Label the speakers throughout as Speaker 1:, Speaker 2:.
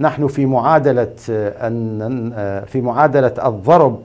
Speaker 1: نحن في معادله آه، ان آه، في معادله الضرب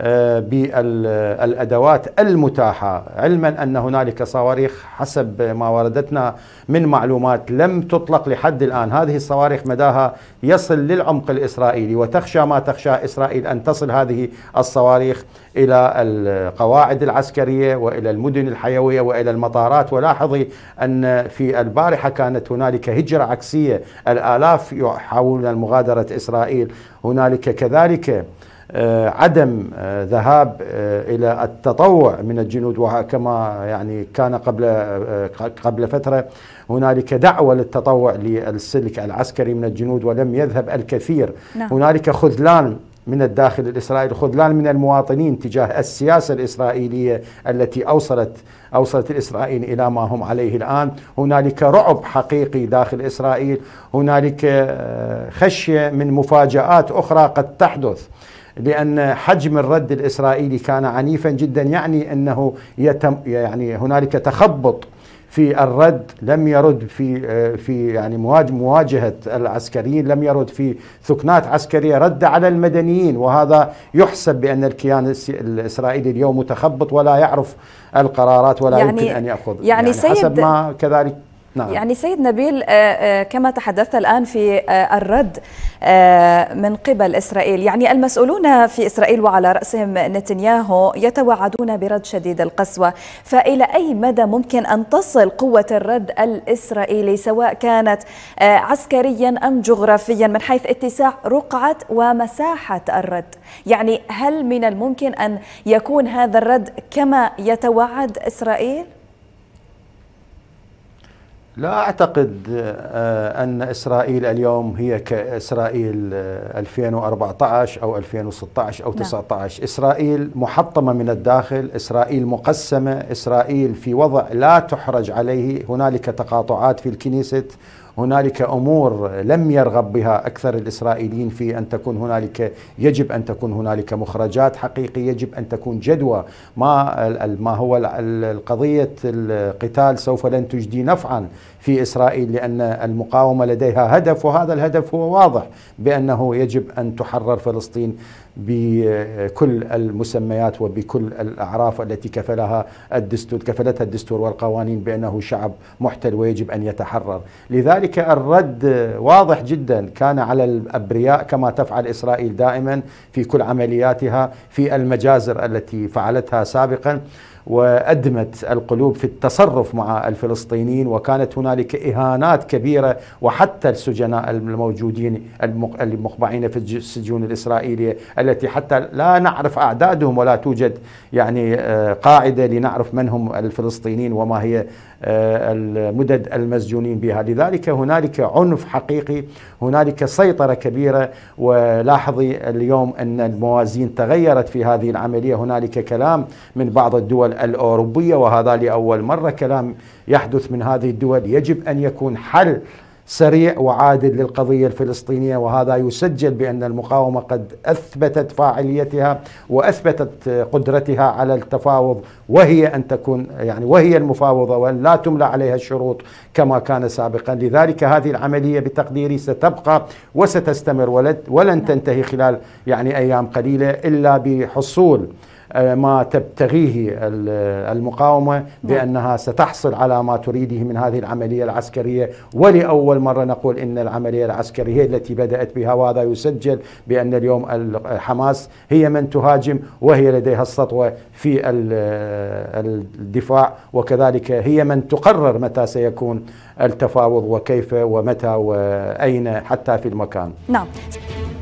Speaker 1: آه، بالادوات المتاحه علما ان هنالك صواريخ حسب ما وردتنا من معلومات لم تطلق لحد الان هذه الصواريخ مداها يصل للعمق الاسرائيلي وتخشى ما تخشى اسرائيل ان تصل هذه الصواريخ الى القواعد العسكريه والى المدن الحيويه والى المطارات ولاحظي ان في البارحه كانت هنالك هجره عكسيه الالاف يحاولون مغادره اسرائيل هنالك كذلك آه، عدم آه، ذهاب آه، الى التطوع من الجنود وكما يعني كان قبل قبل فتره هنالك دعوه للتطوع للسلك العسكري من الجنود ولم يذهب الكثير نعم. هنالك خذلان من الداخل الإسرائيلي خذلان من المواطنين تجاه السياسة الإسرائيلية التي أوصلت أوصلت الإسرائيل إلى ما هم عليه الآن هنالك رعب حقيقي داخل إسرائيل هنالك خشية من مفاجآت أخرى قد تحدث لأن حجم الرد الإسرائيلي كان عنيفا جدا يعني أنه يتم يعني هنالك تخبط في الرد لم يرد في آه، في يعني مواجهه العسكريين لم يرد في ثكنات عسكريه رد على المدنيين وهذا يحسب بان الكيان الاسرائيلي اليوم متخبط ولا يعرف القرارات ولا يعني يمكن ان ياخذ يعني, يعني سيد حسب ما كذلك نعم. يعني
Speaker 2: سيد نبيل آه، آه، كما تحدثت الآن في الرد آه، من قبل إسرائيل يعني المسؤولون في إسرائيل وعلى رأسهم نتنياهو يتوعدون برد شديد القسوة فإلى أي مدى ممكن أن تصل قوة الرد الإسرائيلي سواء كانت آه، عسكريا أم جغرافيا من حيث اتساع رقعة ومساحة الرد يعني هل من الممكن أن يكون هذا الرد كما يتوعد إسرائيل؟
Speaker 1: لا أعتقد آه، أن إسرائيل اليوم هي كإسرائيل 2014 آه، أو 2016 أو 2019 نعم. 19 إسرائيل محطمة من الداخل إسرائيل مقسمة إسرائيل في وضع لا تحرج عليه هنالك تقاطعات في الكنيسة هنالك امور لم يرغب بها اكثر الاسرائيليين في ان تكون هنالك يجب ان تكون هنالك مخرجات حقيقيه يجب ان تكون جدوى ما ما هو القضيه القتال سوف لن تجدي نفعا في اسرائيل لان المقاومه لديها هدف وهذا الهدف هو واضح بانه يجب ان تحرر فلسطين بكل المسميات وبكل الاعراف التي كفلها الدستور كفلتها الدستور والقوانين بانه شعب محتل ويجب ان يتحرر لذلك ذلك الرد واضح جدا كان على الابرياء كما تفعل اسرائيل دائما في كل عملياتها في المجازر التي فعلتها سابقا وادمت القلوب في التصرف مع الفلسطينيين وكانت هنالك اهانات كبيره وحتى السجناء الموجودين المقبعين في السجون الاسرائيليه التي حتى لا نعرف اعدادهم ولا توجد يعني آه، قاعده لنعرف من هم الفلسطينيين وما هي آه، المدد المسجونين بها لذلك هنالك عنف حقيقي هنالك سيطرة كبيرة ولاحظي اليوم أن الموازين تغيرت في هذه العملية هنالك كلام من بعض الدول الأوروبية وهذا لأول مرة كلام يحدث من هذه الدول يجب أن يكون حل سريع وعادل للقضية الفلسطينية وهذا يسجل بأن المقاومة قد أثبتت فاعليتها وأثبتت قدرتها على التفاوض وهي أن تكون يعني وهي المفاوضة وأن لا تملى عليها الشروط كما كان سابقا لذلك هذه العملية بتقديري ستبقى وستستمر ولن تنتهي خلال يعني أيام قليلة إلا بحصول آه، ما تبتغيه المقاومة نعم. بأنها ستحصل على ما تريده من هذه العملية العسكرية ولأول مرة نقول إن العملية العسكرية التي بدأت بها وهذا يسجل بأن اليوم حماس هي من تهاجم وهي لديها السطوة في الدفاع وكذلك هي من تقرر متى سيكون التفاوض وكيف ومتى وأين حتى في المكان نعم